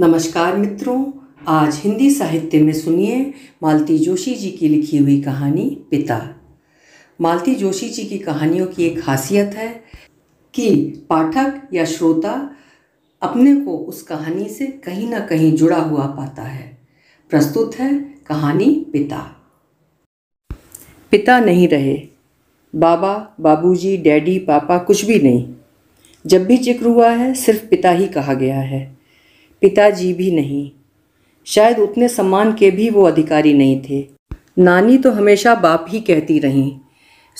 नमस्कार मित्रों आज हिंदी साहित्य में सुनिए मालती जोशी जी की लिखी हुई कहानी पिता मालती जोशी जी की कहानियों की एक खासियत है कि पाठक या श्रोता अपने को उस कहानी से कहीं ना कहीं जुड़ा हुआ पाता है प्रस्तुत है कहानी पिता पिता नहीं रहे बाबा बाबूजी डैडी पापा कुछ भी नहीं जब भी जिक्र हुआ है सिर्फ पिता ही कहा गया है पिताजी भी नहीं शायद उतने सम्मान के भी वो अधिकारी नहीं थे नानी तो हमेशा बाप ही कहती रहीं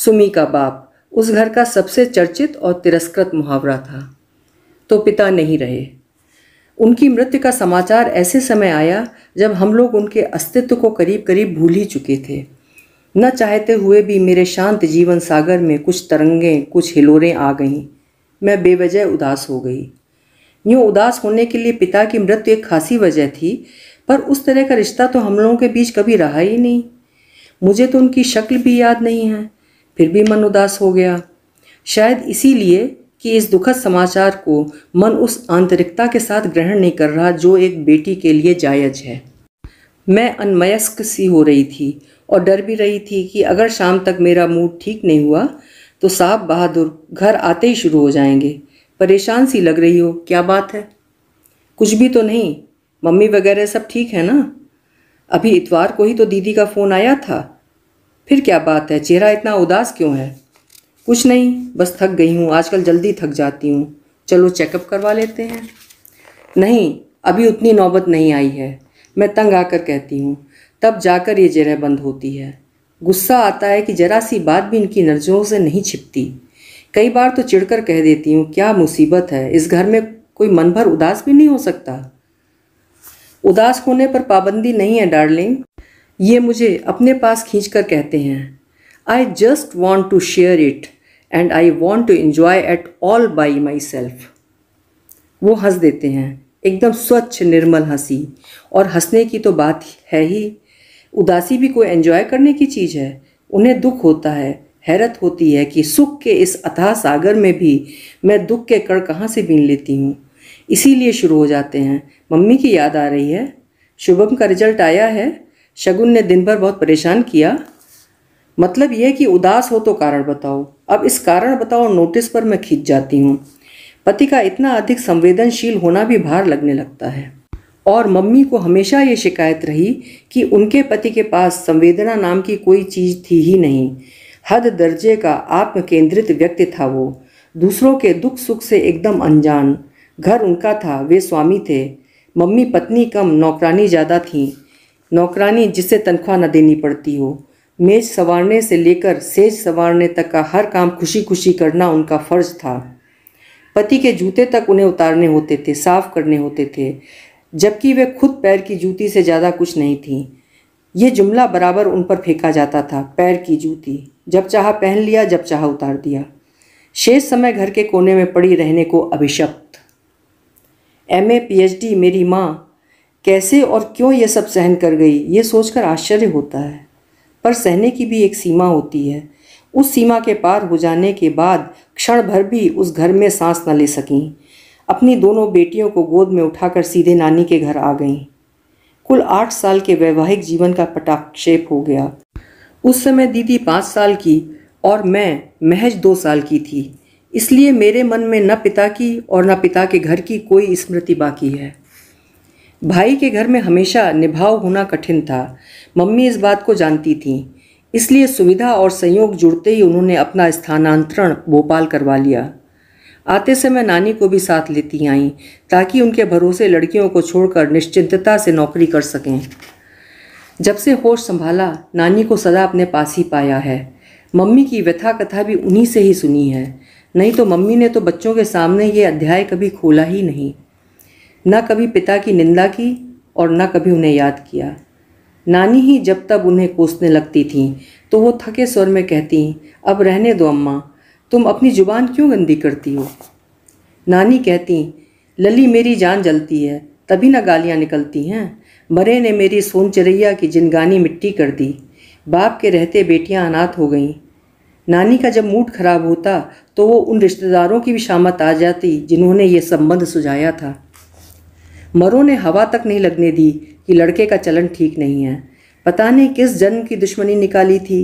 सुमी का बाप उस घर का सबसे चर्चित और तिरस्कृत मुहावरा था तो पिता नहीं रहे उनकी मृत्यु का समाचार ऐसे समय आया जब हम लोग उनके अस्तित्व को करीब करीब भूल ही चुके थे न चाहते हुए भी मेरे शांत जीवन सागर में कुछ तरंगें कुछ हिलोरें आ गईं मैं बेवजह उदास हो गई यूँ उदास होने के लिए पिता की मृत्यु एक खासी वजह थी पर उस तरह का रिश्ता तो हम लोगों के बीच कभी रहा ही नहीं मुझे तो उनकी शक्ल भी याद नहीं है फिर भी मन उदास हो गया शायद इसीलिए कि इस दुखद समाचार को मन उस आंतरिकता के साथ ग्रहण नहीं कर रहा जो एक बेटी के लिए जायज है मैं अनमयस्क सी हो रही थी और डर भी रही थी कि अगर शाम तक मेरा मूड ठीक नहीं हुआ तो साहब बहादुर घर आते ही शुरू हो जाएंगे परेशान सी लग रही हो क्या बात है कुछ भी तो नहीं मम्मी वगैरह सब ठीक है ना अभी इतवार को ही तो दीदी का फ़ोन आया था फिर क्या बात है चेहरा इतना उदास क्यों है कुछ नहीं बस थक गई हूँ आजकल जल्दी थक जाती हूँ चलो चेकअप करवा लेते हैं नहीं अभी उतनी नौबत नहीं आई है मैं तंग आकर कहती हूँ तब जाकर ये जरह बंद होती है गुस्सा आता है कि जरा सी बात भी इनकी नर्जों से नहीं छिपती कई बार तो चिढ़कर कह देती हूँ क्या मुसीबत है इस घर में कोई मन भर उदास भी नहीं हो सकता उदास होने पर पाबंदी नहीं है डार्लिंग ये मुझे अपने पास खींच कर कहते हैं I just want to share it and I want to enjoy at all by myself वो हंस देते हैं एकदम स्वच्छ निर्मल हंसी और हंसने की तो बात है ही उदासी भी कोई एन्जॉय करने की चीज़ है उन्हें दुख होता है हैरत होती है कि सुख के इस अथाह सागर में भी मैं दुख के कड़ कहाँ से बीन लेती हूँ इसीलिए शुरू हो जाते हैं मम्मी की याद आ रही है शुभम का रिजल्ट आया है शगुन ने दिन भर बहुत परेशान किया मतलब यह कि उदास हो तो कारण बताओ अब इस कारण बताओ नोटिस पर मैं खींच जाती हूँ पति का इतना अधिक संवेदनशील होना भी भार लगने लगता है और मम्मी को हमेशा ये शिकायत रही कि उनके पति के पास संवेदना नाम की कोई चीज़ थी ही नहीं हद दर्जे का आत्म केंद्रित व्यक्ति था वो दूसरों के दुख सुख से एकदम अनजान घर उनका था वे स्वामी थे मम्मी पत्नी कम नौकरानी ज़्यादा थी नौकरानी जिसे तनख्वाह न देनी पड़ती हो मेज संवारने से लेकर सेज संवारने तक का हर काम खुशी खुशी करना उनका फ़र्ज था पति के जूते तक उन्हें उतारने होते थे साफ करने होते थे जबकि वे खुद पैर की जूती से ज़्यादा कुछ नहीं थी ये जुमला बराबर उन पर फेंका जाता था पैर की जूती जब चाहा पहन लिया जब चाहा उतार दिया शेष समय घर के कोने में पड़ी रहने को अभिशप्त एम ए पी मेरी माँ कैसे और क्यों ये सब सहन कर गई ये सोचकर आश्चर्य होता है पर सहने की भी एक सीमा होती है उस सीमा के पार हो जाने के बाद क्षण भर भी उस घर में सांस न ले सकें अपनी दोनों बेटियों को गोद में उठाकर सीधे नानी के घर आ गईं कुल आठ साल के वैवाहिक जीवन का पटाक्षेप हो गया उस समय दीदी पाँच साल की और मैं महज दो साल की थी इसलिए मेरे मन में न पिता की और न पिता के घर की कोई स्मृति बाकी है भाई के घर में हमेशा निभाव होना कठिन था मम्मी इस बात को जानती थीं इसलिए सुविधा और संयोग जुड़ते ही उन्होंने अपना स्थानांतरण भोपाल करवा लिया आते समय नानी को भी साथ लेती आईं ताकि उनके भरोसे लड़कियों को छोड़कर निश्चिंतता से नौकरी कर सकें जब से होश संभाला नानी को सदा अपने पास ही पाया है मम्मी की व्यथा कथा भी उन्हीं से ही सुनी है नहीं तो मम्मी ने तो बच्चों के सामने ये अध्याय कभी खोला ही नहीं न कभी पिता की निंदा की और न कभी उन्हें याद किया नानी ही जब तब उन्हें कोसने लगती थीं तो वो थके स्वर में कहती अब रहने दो अम्मा तुम अपनी ज़ुबान क्यों गंदी करती हो नानी कहती लली मेरी जान जलती है तभी ना गालियाँ निकलती हैं मरे ने मेरी सोन की जिनगानी मिट्टी कर दी बाप के रहते बेटियां अनाथ हो गईं नानी का जब मूड खराब होता तो वो उन रिश्तेदारों की भी शामत आ जाती जिन्होंने ये संबंध सुझाया था मरों ने हवा तक नहीं लगने दी कि लड़के का चलन ठीक नहीं है पता नहीं किस जन्म की दुश्मनी निकाली थी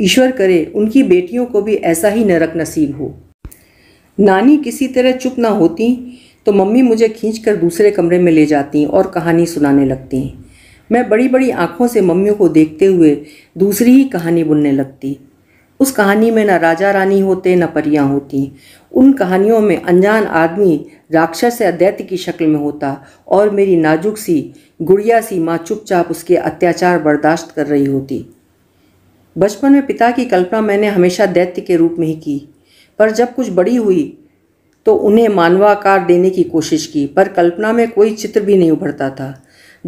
ईश्वर करे उनकी बेटियों को भी ऐसा ही नरक नसीब हो नानी किसी तरह चुप ना होती तो मम्मी मुझे खींच कर दूसरे कमरे में ले जाती और कहानी सुनाने लगती मैं बड़ी बड़ी आँखों से मम्मियों को देखते हुए दूसरी ही कहानी बुनने लगती उस कहानी में ना राजा रानी होते ना परियाँ होती उन कहानियों में अनजान आदमी राक्षस या दैत्य की शक्ल में होता और मेरी नाजुक सी गुड़िया सी माँ चुपचाप उसके अत्याचार बर्दाश्त कर रही होती बचपन में पिता की कल्पना मैंने हमेशा दैत्य के रूप में ही की पर जब कुछ बड़ी हुई तो उन्हें मानवाकार देने की कोशिश की पर कल्पना में कोई चित्र भी नहीं उभरता था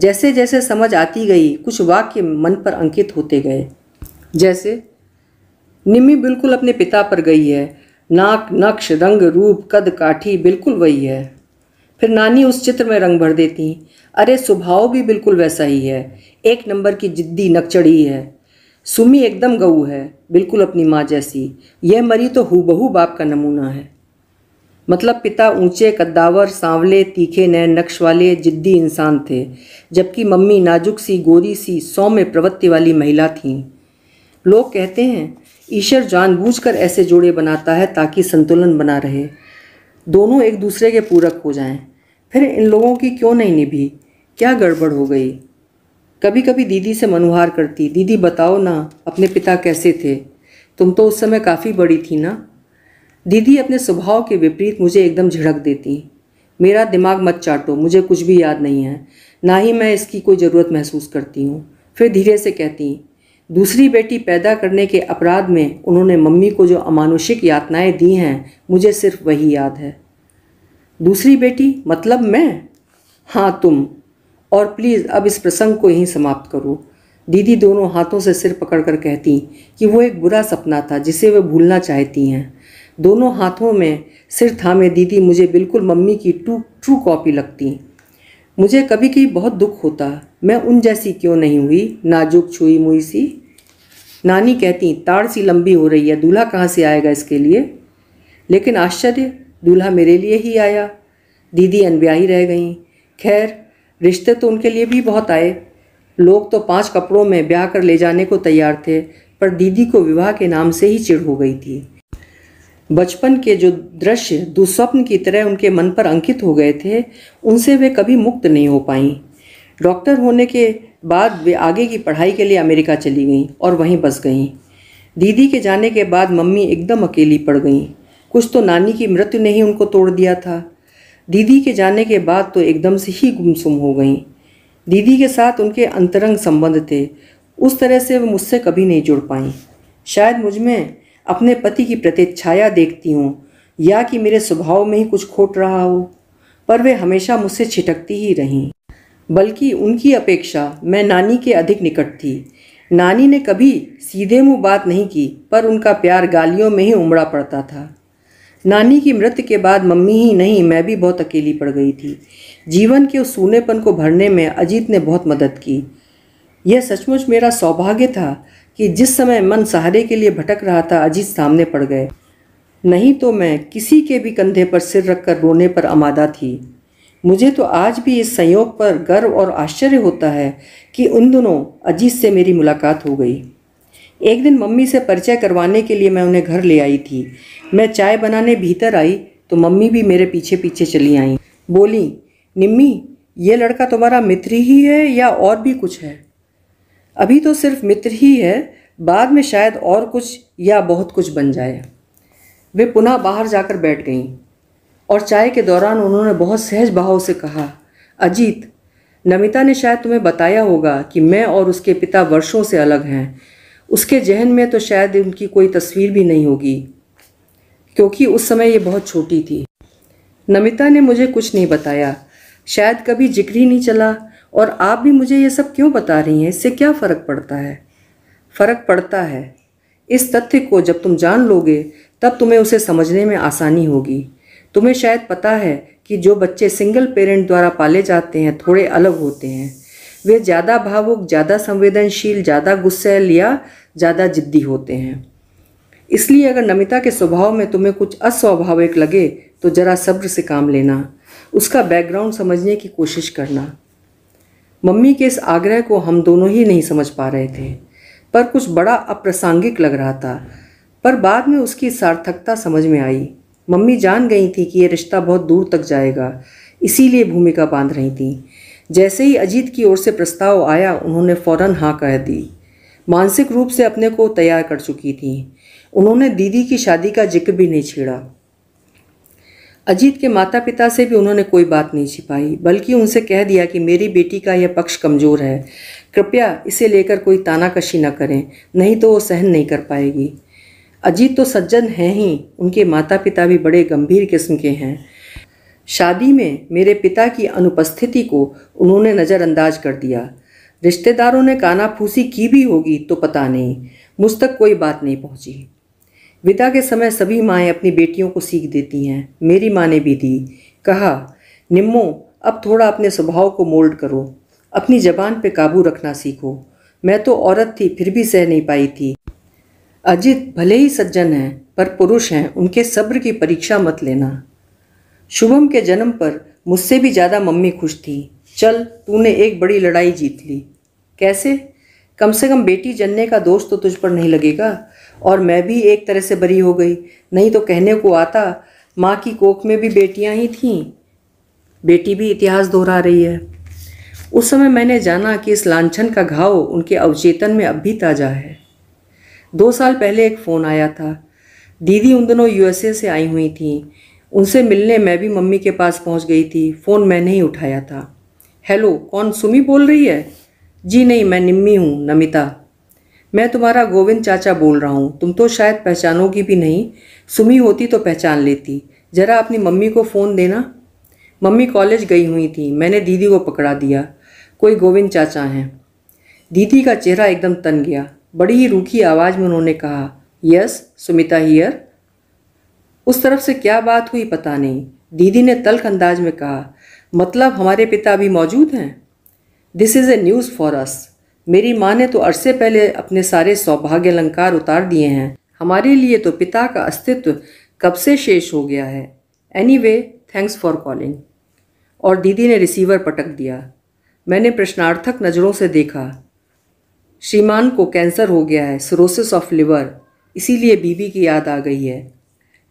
जैसे जैसे समझ आती गई कुछ वाक्य मन पर अंकित होते गए जैसे निम्मी बिल्कुल अपने पिता पर गई है नाक नक्श रंग रूप कद काठी बिल्कुल वही है फिर नानी उस चित्र में रंग भर देती अरे स्वभाव भी बिल्कुल वैसा ही है एक नंबर की जिद्दी नकचढ़ी है सुमी एकदम गऊ है बिल्कुल अपनी माँ जैसी यह मरी तो हु बहू बाप का नमूना है मतलब पिता ऊंचे कद्दावर सांवले तीखे नए नक्श वाले जिद्दी इंसान थे जबकि मम्मी नाजुक सी गोरी सी सौम्य प्रवृत्ति वाली महिला थीं लोग कहते हैं ईश्वर जानबूझकर ऐसे जोड़े बनाता है ताकि संतुलन बना रहे दोनों एक दूसरे के पूरक हो जाएं। फिर इन लोगों की क्यों नहीं निभी क्या गड़बड़ हो गई कभी कभी दीदी से मनुहार करती दीदी बताओ ना अपने पिता कैसे थे तुम तो उस समय काफ़ी बड़ी थी ना दीदी अपने स्वभाव के विपरीत मुझे एकदम झिड़क देती मेरा दिमाग मत चाटो मुझे कुछ भी याद नहीं है ना ही मैं इसकी कोई ज़रूरत महसूस करती हूँ फिर धीरे से कहती दूसरी बेटी पैदा करने के अपराध में उन्होंने मम्मी को जो अमानुषिक यातनाएं दी हैं मुझे सिर्फ वही याद है दूसरी बेटी मतलब मैं हाँ तुम और प्लीज़ अब इस प्रसंग को यहीं समाप्त करो दीदी दोनों हाथों से सिर पकड़कर कहती कि वो एक बुरा सपना था जिसे वे भूलना चाहती हैं दोनों हाथों में सिर थामे दीदी मुझे बिल्कुल मम्मी की टू ट्रू कॉपी लगती मुझे कभी कभी बहुत दुख होता मैं उन जैसी क्यों नहीं हुई नाजुक छुई मुई सी नानी कहती ताड़ सी लंबी हो रही है दूल्हा कहाँ से आएगा इसके लिए लेकिन आश्चर्य दूल्हा मेरे लिए ही आया दीदी अनव्याही रह गई खैर रिश्ते तो उनके लिए भी बहुत आए लोग तो पांच कपड़ों में ब्याह कर ले जाने को तैयार थे पर दीदी को विवाह के नाम से ही चिढ़ हो गई थी बचपन के जो दृश्य दुस्वप्न की तरह उनके मन पर अंकित हो गए थे उनसे वे कभी मुक्त नहीं हो पाईं डॉक्टर होने के बाद वे आगे की पढ़ाई के लिए अमेरिका चली गईं और वहीं बस गईं दीदी के जाने के बाद मम्मी एकदम अकेली पड़ गईं कुछ तो नानी की मृत्यु ने ही उनको तोड़ दिया था दीदी के जाने के बाद तो एकदम से ही गुमसुम हो गईं दीदी के साथ उनके अंतरंग संबंध थे उस तरह से वे मुझसे कभी नहीं जुड़ पाई शायद मुझमें अपने पति की प्रतिच्छाया देखती हूँ या कि मेरे स्वभाव में ही कुछ खोट रहा हो पर वे हमेशा मुझसे छिटकती ही रहीं बल्कि उनकी अपेक्षा मैं नानी के अधिक निकट थी नानी ने कभी सीधे मुंह बात नहीं की पर उनका प्यार गालियों में ही उमड़ा पड़ता था नानी की मृत्यु के बाद मम्मी ही नहीं मैं भी बहुत अकेली पड़ गई थी जीवन के उस सूनेपन को भरने में अजीत ने बहुत मदद की यह सचमुच मेरा सौभाग्य था कि जिस समय मन सहारे के लिए भटक रहा था अजीत सामने पड़ गए नहीं तो मैं किसी के भी कंधे पर सिर रखकर रोने पर आमादा थी मुझे तो आज भी इस संयोग पर गर्व और आश्चर्य होता है कि उन दोनों अजीत से मेरी मुलाकात हो गई एक दिन मम्मी से परिचय करवाने के लिए मैं उन्हें घर ले आई थी मैं चाय बनाने भीतर आई तो मम्मी भी मेरे पीछे पीछे चली आई बोली निम्मी ये लड़का तुम्हारा मित्र ही है या और भी कुछ है अभी तो सिर्फ मित्र ही है बाद में शायद और कुछ या बहुत कुछ बन जाए वे पुनः बाहर जाकर बैठ गईं और चाय के दौरान उन्होंने बहुत सहज भाव से कहा अजीत नमिता ने शायद तुम्हें बताया होगा कि मैं और उसके पिता वर्षों से अलग हैं उसके जहन में तो शायद उनकी कोई तस्वीर भी नहीं होगी क्योंकि उस समय ये बहुत छोटी थी नमिता ने मुझे कुछ नहीं बताया शायद कभी जिक्र ही नहीं चला और आप भी मुझे ये सब क्यों बता रही हैं इससे क्या फ़र्क पड़ता है फ़र्क पड़ता है इस तथ्य को जब तुम जान लोगे तब तुम्हें उसे समझने में आसानी होगी तुम्हें शायद पता है कि जो बच्चे सिंगल पेरेंट द्वारा पाले जाते हैं थोड़े अलग होते हैं वे ज़्यादा भावुक ज़्यादा संवेदनशील ज़्यादा गुस्सेल या ज़्यादा जिद्दी होते हैं इसलिए अगर नमिता के स्वभाव में तुम्हें कुछ अस्वाभाविक लगे तो ज़रा सब्र से काम लेना उसका बैकग्राउंड समझने की कोशिश करना मम्मी के इस आग्रह को हम दोनों ही नहीं समझ पा रहे थे पर कुछ बड़ा अप्रासंगिक लग रहा था पर बाद में उसकी सार्थकता समझ में आई मम्मी जान गई थी कि ये रिश्ता बहुत दूर तक जाएगा इसीलिए भूमिका बांध रही थी जैसे ही अजीत की ओर से प्रस्ताव आया उन्होंने फ़ौरन हाँ कह दी मानसिक रूप से अपने को तैयार कर चुकी थी उन्होंने दीदी की शादी का जिक्र भी नहीं छेड़ा अजीत के माता पिता से भी उन्होंने कोई बात नहीं छिपाई बल्कि उनसे कह दिया कि मेरी बेटी का यह पक्ष कमज़ोर है कृपया इसे लेकर कोई तानाकशी न करें नहीं तो वो सहन नहीं कर पाएगी अजीत तो सज्जन हैं ही उनके माता पिता भी बड़े गंभीर किस्म के हैं शादी में मेरे पिता की अनुपस्थिति को उन्होंने नज़रअंदाज कर दिया रिश्तेदारों ने कानाफूसी की भी होगी तो पता नहीं मुझ तक कोई बात नहीं पहुँची विदा के समय सभी माएँ अपनी बेटियों को सीख देती हैं मेरी माँ ने भी दी कहा निम्मो अब थोड़ा अपने स्वभाव को मोल्ड करो अपनी जबान पे काबू रखना सीखो मैं तो औरत थी फिर भी सह नहीं पाई थी अजित भले ही सज्जन हैं पर पुरुष हैं उनके सब्र की परीक्षा मत लेना शुभम के जन्म पर मुझसे भी ज़्यादा मम्मी खुश थी चल तूने एक बड़ी लड़ाई जीत ली कैसे कम से कम बेटी जनने का दोष तो तुझ पर नहीं लगेगा और मैं भी एक तरह से बरी हो गई नहीं तो कहने को आता माँ की कोख में भी बेटियाँ ही थीं बेटी भी इतिहास दोहरा रही है उस समय मैंने जाना कि इस लांछन का घाव उनके अवचेतन में अब भी ताज़ा है दो साल पहले एक फ़ोन आया था दीदी उन दिनों यूएसए से आई हुई थी उनसे मिलने मैं भी मम्मी के पास पहुंच गई थी फ़ोन मैंने ही उठाया था हेलो कौन सुमी बोल रही है जी नहीं मैं निम्मी हूँ नमिता मैं तुम्हारा गोविंद चाचा बोल रहा हूँ तुम तो शायद पहचानोगी भी नहीं सुमी होती तो पहचान लेती ज़रा अपनी मम्मी को फ़ोन देना मम्मी कॉलेज गई हुई थी मैंने दीदी को पकड़ा दिया कोई गोविंद चाचा हैं दीदी का चेहरा एकदम तन गया बड़ी ही रूखी आवाज़ में उन्होंने कहा यस सुमिता हियर उस तरफ से क्या बात हुई पता नहीं दीदी ने तल्ख अंदाज में कहा मतलब हमारे पिता अभी मौजूद हैं this is a news for us मेरी माँ ने तो अरसे पहले अपने सारे सौभाग्य अलंकार उतार दिए हैं हमारे लिए तो पिता का अस्तित्व कब से शेष हो गया है anyway thanks for calling और दीदी ने रिसीवर पटक दिया मैंने प्रश्नार्थक नज़रों से देखा श्रीमान को कैंसर हो गया है सरोसिस ऑफ लिवर इसीलिए बीबी की याद आ गई है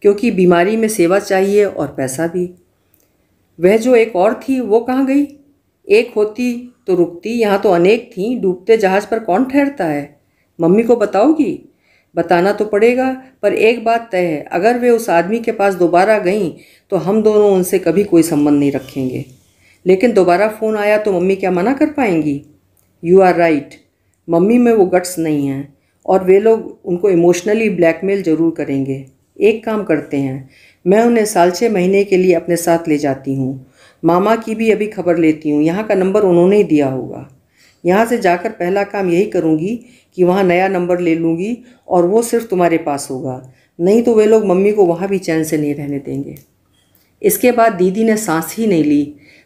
क्योंकि बीमारी में सेवा चाहिए और पैसा भी वह जो एक और थी वो कहाँ गई एक होती तो रुकती यहाँ तो अनेक थीं डूबते जहाज़ पर कौन ठहरता है मम्मी को बताओगी बताना तो पड़ेगा पर एक बात तय है अगर वे उस आदमी के पास दोबारा गईं तो हम दोनों उनसे कभी कोई संबंध नहीं रखेंगे लेकिन दोबारा फ़ोन आया तो मम्मी क्या मना कर पाएंगी यू आर राइट मम्मी में वो गट्स नहीं हैं और वे लोग उनको इमोशनली ब्लैकमेल ज़रूर करेंगे एक काम करते हैं मैं उन्हें साल छः महीने के लिए अपने साथ ले जाती हूँ मामा की भी अभी खबर लेती हूँ यहाँ का नंबर उन्होंने ही दिया होगा यहाँ से जाकर पहला काम यही करूँगी कि वहाँ नया नंबर ले लूँगी और वो सिर्फ तुम्हारे पास होगा नहीं तो वे लोग मम्मी को वहाँ भी चैन से नहीं रहने देंगे इसके बाद दीदी ने सांस ही नहीं ली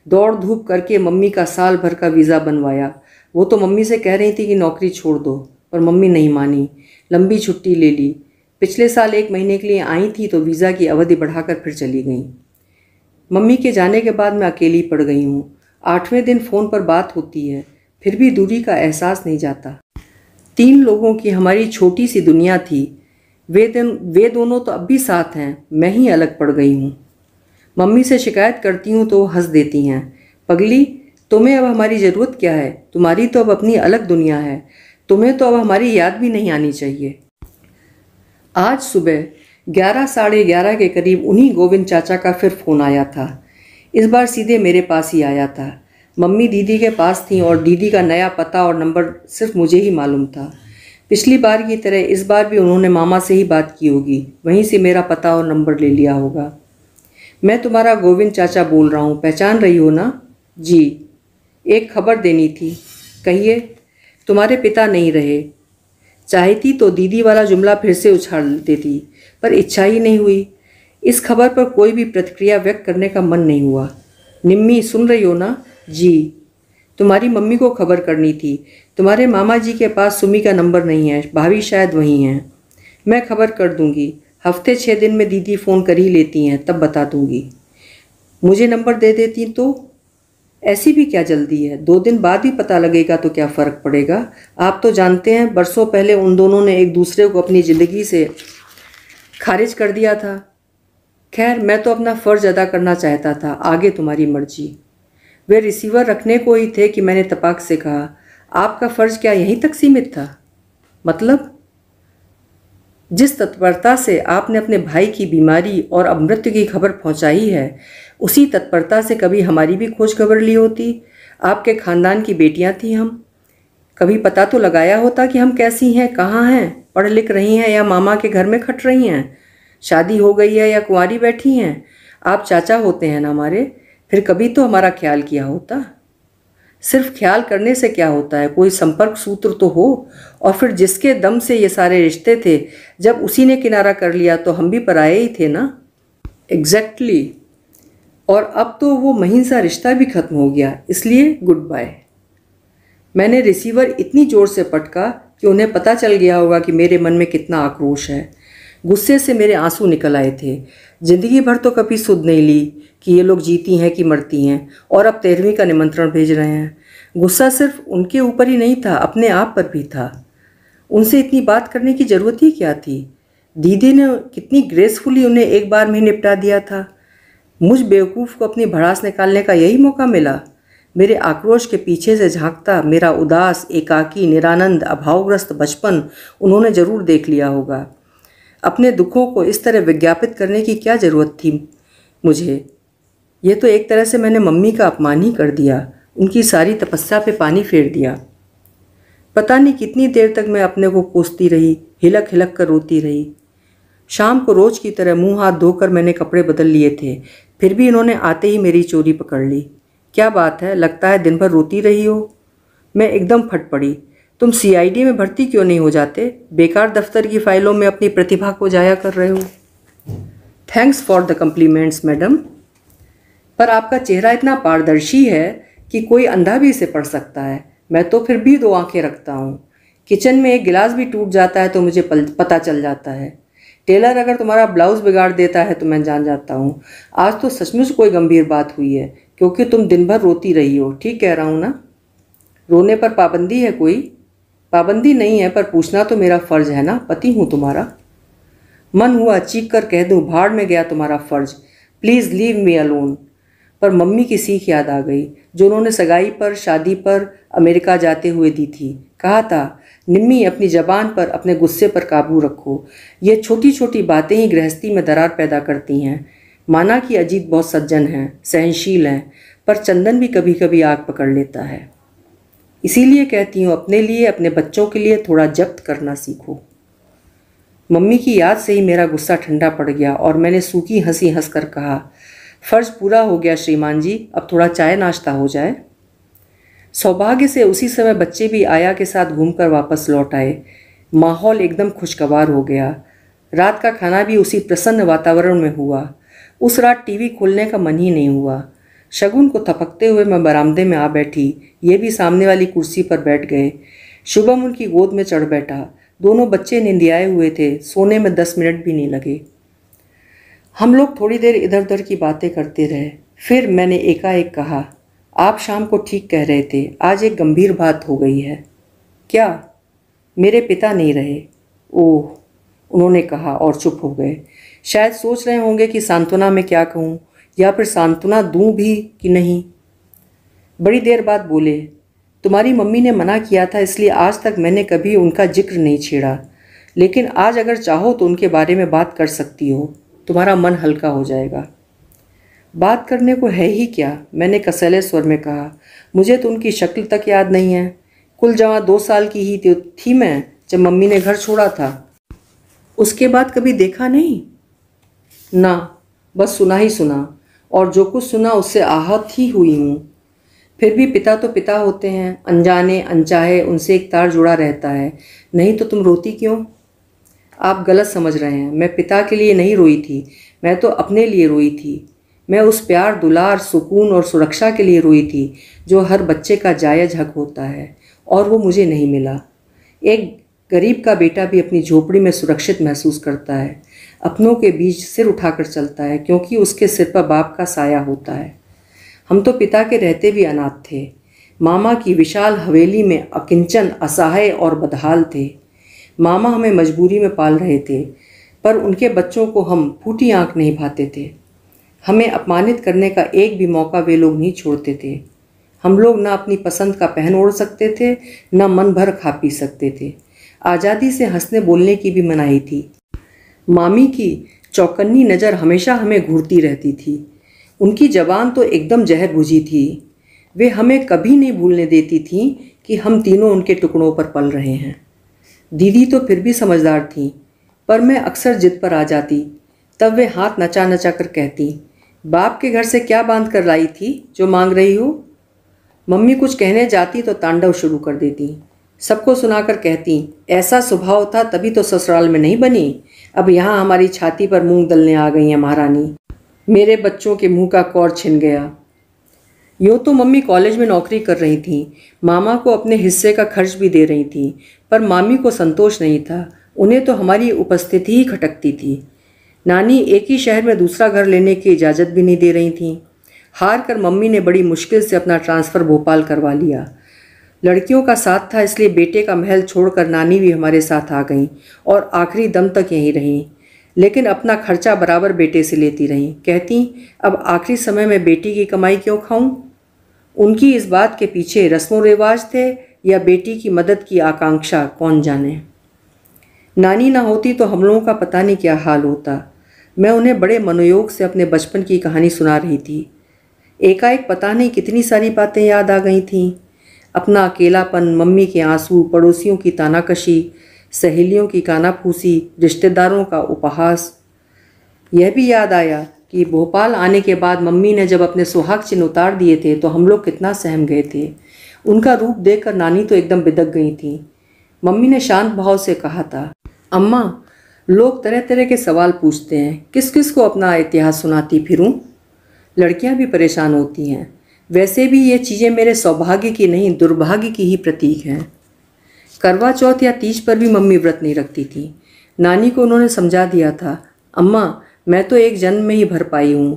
दौड़ धूप करके मम्मी का साल भर का वीज़ा बनवाया वो तो मम्मी से कह रही थी कि नौकरी छोड़ दो पर मम्मी नहीं मानी लंबी छुट्टी ले ली पिछले साल एक महीने के लिए आई थी तो वीज़ा की अवधि बढ़ाकर फिर चली गई मम्मी के जाने के बाद मैं अकेली पड़ गई हूँ आठवें दिन फ़ोन पर बात होती है फिर भी दूरी का एहसास नहीं जाता तीन लोगों की हमारी छोटी सी दुनिया थी वे दिन वे दोनों तो अब भी साथ हैं मैं ही अलग पड़ गई हूँ मम्मी से शिकायत करती हूँ तो हंस देती हैं पगली तुम्हें अब हमारी ज़रूरत क्या है तुम्हारी तो अब अपनी अलग दुनिया है तुम्हें तो अब हमारी याद भी नहीं आनी चाहिए आज सुबह ग्यारह साढ़े ग्यारह के करीब उन्हीं गोविंद चाचा का फिर फ़ोन आया था इस बार सीधे मेरे पास ही आया था मम्मी दीदी के पास थी और दीदी का नया पता और नंबर सिर्फ मुझे ही मालूम था पिछली बार की तरह इस बार भी उन्होंने मामा से ही बात की होगी वहीं से मेरा पता और नंबर ले लिया होगा मैं तुम्हारा गोविंद चाचा बोल रहा हूँ पहचान रही हो ना जी एक खबर देनी थी कहिए तुम्हारे पिता नहीं रहे चाहती तो दीदी वाला जुमला फिर से उछाल देती पर इच्छा ही नहीं हुई इस खबर पर कोई भी प्रतिक्रिया व्यक्त करने का मन नहीं हुआ निम्मी सुन रही हो ना जी तुम्हारी मम्मी को खबर करनी थी तुम्हारे मामा जी के पास सुमी का नंबर नहीं है भाभी शायद वहीं हैं मैं खबर कर दूंगी हफ्ते छः दिन में दीदी फ़ोन कर ही लेती हैं तब बता दूंगी मुझे नंबर दे देती तो ऐसी भी क्या जल्दी है दो दिन बाद ही पता लगेगा तो क्या फ़र्क पड़ेगा आप तो जानते हैं बरसों पहले उन दोनों ने एक दूसरे को अपनी ज़िंदगी से खारिज कर दिया था खैर मैं तो अपना फ़र्ज अदा करना चाहता था आगे तुम्हारी मर्जी वे रिसीवर रखने को ही थे कि मैंने तपाक से कहा आपका फ़र्ज क्या यहीं तक सीमित था मतलब जिस तत्परता से आपने अपने भाई की बीमारी और अब मृत्यु की खबर पहुंचाई है उसी तत्परता से कभी हमारी भी खोज खबर ली होती आपके ख़ानदान की बेटियां थी हम कभी पता तो लगाया होता कि हम कैसी हैं कहाँ हैं पढ़ लिख रही हैं या मामा के घर में खट रही हैं शादी हो गई है या कुंवारी बैठी हैं आप चाचा होते हैं ना हमारे फिर कभी तो हमारा ख्याल किया होता सिर्फ ख्याल करने से क्या होता है कोई संपर्क सूत्र तो हो और फिर जिसके दम से ये सारे रिश्ते थे जब उसी ने किनारा कर लिया तो हम भी पराए ही थे ना एग्जैक्टली exactly. और अब तो वो महीन सा रिश्ता भी ख़त्म हो गया इसलिए गुड बाय मैंने रिसीवर इतनी ज़ोर से पटका कि उन्हें पता चल गया होगा कि मेरे मन में कितना आक्रोश है गुस्से से मेरे आंसू निकल आए थे ज़िंदगी भर तो कभी सुध नहीं ली कि ये लोग जीती हैं कि मरती हैं और अब तेरहवीं का निमंत्रण भेज रहे हैं गुस्सा सिर्फ उनके ऊपर ही नहीं था अपने आप पर भी था उनसे इतनी बात करने की ज़रूरत ही क्या थी दीदी ने कितनी ग्रेसफुली उन्हें एक बार में निपटा दिया था मुझ बेवकूफ़ को अपनी भड़ास निकालने का यही मौका मिला मेरे आक्रोश के पीछे से झांकता मेरा उदास एकाकी निरानंद अभावग्रस्त बचपन उन्होंने जरूर देख लिया होगा अपने दुखों को इस तरह विज्ञापित करने की क्या ज़रूरत थी मुझे ये तो एक तरह से मैंने मम्मी का अपमान ही कर दिया उनकी सारी तपस्या पे पानी फेर दिया पता नहीं कितनी देर तक मैं अपने को कोसती रही हिलक हिलक कर रोती रही शाम को रोज की तरह मुंह हाथ धोकर मैंने कपड़े बदल लिए थे फिर भी इन्होंने आते ही मेरी चोरी पकड़ ली क्या बात है लगता है दिन भर रोती रही हो मैं एकदम फट पड़ी तुम सीआईडी में भर्ती क्यों नहीं हो जाते बेकार दफ्तर की फाइलों में अपनी प्रतिभा को जाया कर रहे हो thanks for the compliments madam पर आपका चेहरा इतना पारदर्शी है कि कोई अंधा भी इसे पढ़ सकता है मैं तो फिर भी दो आंखें रखता हूँ किचन में एक गिलास भी टूट जाता है तो मुझे पता चल जाता है टेलर अगर तुम्हारा ब्लाउज बिगाड़ देता है तो मैं जान जाता हूँ आज तो सचमुच कोई गंभीर बात हुई है क्योंकि तुम दिन भर रोती रही हो ठीक कह रहा हूँ ना रोने पर पाबंदी है कोई पाबंदी नहीं है पर पूछना तो मेरा फ़र्ज है ना पति हूँ तुम्हारा मन हुआ चीख कर कह दूँ भाड़ में गया तुम्हारा फ़र्ज प्लीज़ लीव मी अलोन पर मम्मी की सीख याद आ गई जो उन्होंने सगाई पर शादी पर अमेरिका जाते हुए दी थी कहा था निम्मी अपनी जबान पर अपने गुस्से पर काबू रखो ये छोटी छोटी बातें ही गृहस्थी में दरार पैदा करती हैं माना कि अजीत बहुत सज्जन हैं सहनशील हैं पर चंदन भी कभी कभी आग पकड़ लेता है इसीलिए कहती हूँ अपने लिए अपने बच्चों के लिए थोड़ा जब्त करना सीखो मम्मी की याद से ही मेरा गुस्सा ठंडा पड़ गया और मैंने सूखी हंसी हंस कर कहा फ़र्ज पूरा हो गया श्रीमान जी अब थोड़ा चाय नाश्ता हो जाए सौभाग्य से उसी समय बच्चे भी आया के साथ घूमकर वापस लौट आए माहौल एकदम खुशगवार हो गया रात का खाना भी उसी प्रसन्न वातावरण में हुआ उस रात टीवी खोलने का मन ही नहीं हुआ शगुन को थपकते हुए मैं बरामदे में आ बैठी ये भी सामने वाली कुर्सी पर बैठ गए शुभम उनकी गोद में चढ़ बैठा दोनों बच्चे निंदियाए हुए थे सोने में दस मिनट भी नहीं लगे हम लोग थोड़ी देर इधर उधर की बातें करते रहे फिर मैंने एकाएक कहा आप शाम को ठीक कह रहे थे आज एक गंभीर बात हो गई है क्या मेरे पिता नहीं रहे ओह उन्होंने कहा और चुप हो गए शायद सोच रहे होंगे कि सांत्वना में क्या कहूँ या फिर सांत्वना दूँ भी कि नहीं बड़ी देर बाद बोले तुम्हारी मम्मी ने मना किया था इसलिए आज तक मैंने कभी उनका जिक्र नहीं छेड़ा लेकिन आज अगर चाहो तो उनके बारे में बात कर सकती हो तुम्हारा मन हल्का हो जाएगा बात करने को है ही क्या मैंने कसैले स्वर में कहा मुझे तो उनकी शक्ल तक याद नहीं है कुल जमा दो साल की ही तो थी मैं जब मम्मी ने घर छोड़ा था उसके बाद कभी देखा नहीं ना बस सुना ही सुना और जो कुछ सुना उससे आहत ही हुई हूँ फिर भी पिता तो पिता होते हैं अनजाने अनचाहे उनसे एक तार जुड़ा रहता है नहीं तो तुम रोती क्यों आप गलत समझ रहे हैं मैं पिता के लिए नहीं रोई थी मैं तो अपने लिए रोई थी मैं उस प्यार दुलार सुकून और सुरक्षा के लिए रोई थी जो हर बच्चे का जायज हक होता है और वो मुझे नहीं मिला एक गरीब का बेटा भी अपनी झोपड़ी में सुरक्षित महसूस करता है अपनों के बीच सिर उठाकर चलता है क्योंकि उसके सिर पर बाप का साया होता है हम तो पिता के रहते भी अनाथ थे मामा की विशाल हवेली में अकिंचन असहाय और बदहाल थे मामा हमें मजबूरी में पाल रहे थे पर उनके बच्चों को हम फूटी आँख नहीं भाते थे हमें अपमानित करने का एक भी मौका वे लोग नहीं छोड़ते थे हम लोग ना अपनी पसंद का पहन ओढ़ सकते थे ना मन भर खा पी सकते थे आज़ादी से हंसने बोलने की भी मनाही थी मामी की चौकन्नी नज़र हमेशा हमें घूरती रहती थी उनकी जबान तो एकदम जहर बुझी थी वे हमें कभी नहीं भूलने देती थीं कि हम तीनों उनके टुकड़ों पर पल रहे हैं दीदी तो फिर भी समझदार थीं पर मैं अक्सर जिद पर आ जाती तब वे हाथ नचा नचा कर कहती बाप के घर से क्या बांध कर लाई थी जो मांग रही हो मम्मी कुछ कहने जाती तो तांडव शुरू कर देती सबको सुनाकर कहती ऐसा स्वभाव था तभी तो ससुराल में नहीं बनी अब यहाँ हमारी छाती पर मूंग दलने आ गई हैं महारानी मेरे बच्चों के मुंह का कौर छिन गया यूँ तो मम्मी कॉलेज में नौकरी कर रही थी मामा को अपने हिस्से का खर्च भी दे रही थी पर मामी को संतोष नहीं था उन्हें तो हमारी उपस्थिति ही खटकती थी नानी एक ही शहर में दूसरा घर लेने की इजाज़त भी नहीं दे रही थी हार कर मम्मी ने बड़ी मुश्किल से अपना ट्रांसफ़र भोपाल करवा लिया लड़कियों का साथ था इसलिए बेटे का महल छोड़कर नानी भी हमारे साथ आ गईं और आखिरी दम तक यहीं रहीं लेकिन अपना खर्चा बराबर बेटे से लेती रहीं कहती अब आखिरी समय में बेटी की कमाई क्यों खाऊं उनकी इस बात के पीछे रस्म रिवाज थे या बेटी की मदद की आकांक्षा कौन जाने नानी ना होती तो हम लोगों का पता नहीं क्या हाल होता मैं उन्हें बड़े मनोयोग से अपने बचपन की कहानी सुना रही थी एकाएक पता नहीं कितनी सारी बातें याद आ गई थीं अपना अकेलापन मम्मी के आंसू पड़ोसियों की तानाकशी सहेलियों की कानाफूसी रिश्तेदारों का उपहास यह भी याद आया कि भोपाल आने के बाद मम्मी ने जब अपने सुहाग चिन्ह उतार दिए थे तो हम लोग कितना सहम गए थे उनका रूप देखकर नानी तो एकदम बिदक गई थी मम्मी ने शांत भाव से कहा था अम्मा लोग तरह तरह के सवाल पूछते हैं किस किस को अपना इतिहास सुनाती फिरूं लड़कियां भी परेशान होती हैं वैसे भी ये चीज़ें मेरे सौभाग्य की नहीं दुर्भाग्य की ही प्रतीक हैं करवा चौथ या तीज पर भी मम्मी व्रत नहीं रखती थी नानी को उन्होंने समझा दिया था अम्मा मैं तो एक जन्म में ही भर पाई हूँ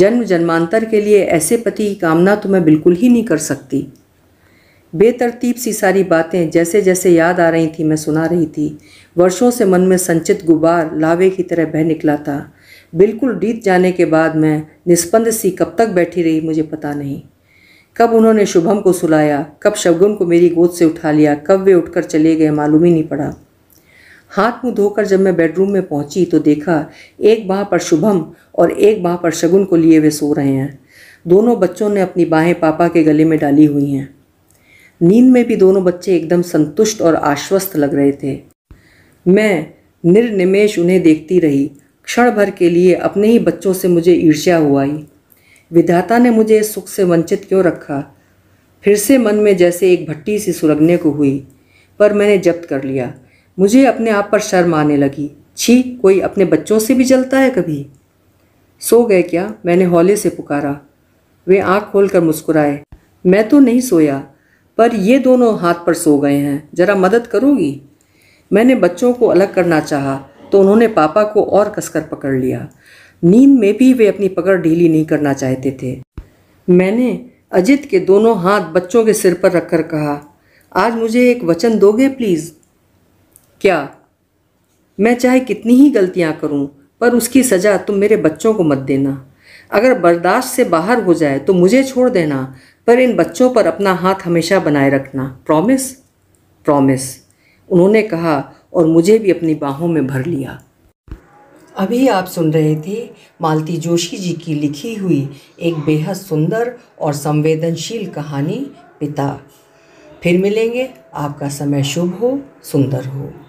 जन्म जन्मांतर के लिए ऐसे पति की कामना तो मैं बिल्कुल ही नहीं कर सकती बेतरतीब सी सारी बातें जैसे जैसे याद आ रही थी मैं सुना रही थी वर्षों से मन में संचित गुबार लावे की तरह बह निकला था बिल्कुल डीत जाने के बाद मैं निस्पंद सी कब तक बैठी रही मुझे पता नहीं कब उन्होंने शुभम को सुलाया कब शगुन को मेरी गोद से उठा लिया कब वे उठकर चले गए मालूम ही नहीं पड़ा हाथ मुंह धोकर जब मैं बेडरूम में पहुंची तो देखा एक बाह पर शुभम और एक बाह पर शगुन को लिए वे सो रहे हैं दोनों बच्चों ने अपनी बाहें पापा के गले में डाली हुई हैं नींद में भी दोनों बच्चे एकदम संतुष्ट और आश्वस्त लग रहे थे मैं निर्निमेश उन्हें देखती रही क्षण भर के लिए अपने ही बच्चों से मुझे ईर्ष्या हुआई विधाता ने मुझे इस सुख से वंचित क्यों रखा फिर से मन में जैसे एक भट्टी सी सुलगने को हुई पर मैंने जब्त कर लिया मुझे अपने आप पर शर्म आने लगी छी कोई अपने बच्चों से भी जलता है कभी सो गए क्या मैंने हौले से पुकारा वे आंख खोलकर मुस्कुराए मैं तो नहीं सोया पर ये दोनों हाथ पर सो गए हैं जरा मदद करोगी मैंने बच्चों को अलग करना चाहा तो उन्होंने पापा को और कसकर पकड़ लिया नींद में भी वे अपनी पकड़ ढीली नहीं करना चाहते थे मैंने अजित के दोनों हाथ बच्चों के सिर पर रखकर कहा आज मुझे एक वचन दोगे प्लीज़ क्या मैं चाहे कितनी ही गलतियां करूं पर उसकी सज़ा तुम मेरे बच्चों को मत देना अगर बर्दाश्त से बाहर हो जाए तो मुझे छोड़ देना पर इन बच्चों पर अपना हाथ हमेशा बनाए रखना प्रॉमिस प्रॉमिस उन्होंने कहा और मुझे भी अपनी बाहों में भर लिया अभी आप सुन रहे थे मालती जोशी जी की लिखी हुई एक बेहद सुंदर और संवेदनशील कहानी पिता फिर मिलेंगे आपका समय शुभ हो सुंदर हो